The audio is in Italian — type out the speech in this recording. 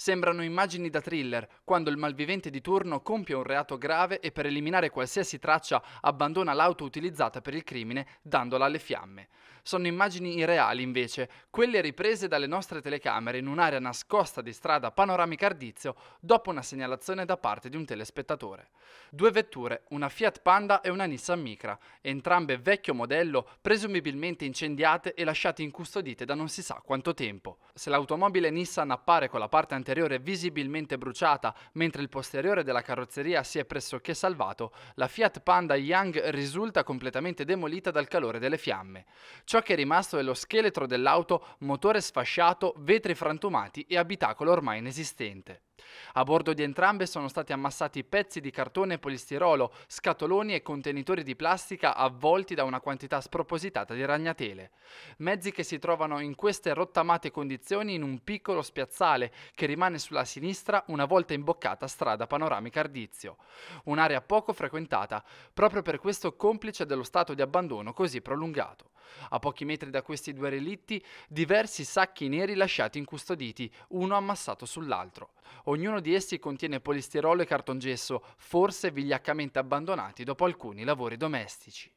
Sembrano immagini da thriller, quando il malvivente di turno compie un reato grave e per eliminare qualsiasi traccia abbandona l'auto utilizzata per il crimine dandola alle fiamme. Sono immagini irreali invece, quelle riprese dalle nostre telecamere in un'area nascosta di strada panoramica Ardizio dopo una segnalazione da parte di un telespettatore. Due vetture, una Fiat Panda e una Nissan Micra, entrambe vecchio modello presumibilmente incendiate e lasciate incustodite da non si sa quanto tempo se l'automobile Nissan appare con la parte anteriore visibilmente bruciata, mentre il posteriore della carrozzeria si è pressoché salvato, la Fiat Panda Young risulta completamente demolita dal calore delle fiamme. Ciò che è rimasto è lo scheletro dell'auto, motore sfasciato, vetri frantumati e abitacolo ormai inesistente. A bordo di entrambe sono stati ammassati pezzi di cartone e polistirolo, scatoloni e contenitori di plastica avvolti da una quantità spropositata di ragnatele. Mezzi che si trovano in queste rottamate condizioni in un piccolo spiazzale che rimane sulla sinistra una volta imboccata strada panoramica Ardizio. Un'area poco frequentata, proprio per questo complice dello stato di abbandono così prolungato. A pochi metri da questi due relitti, diversi sacchi neri lasciati incustoditi, uno ammassato sull'altro. Ognuno di essi contiene polistirolo e cartongesso, forse vigliaccamente abbandonati dopo alcuni lavori domestici.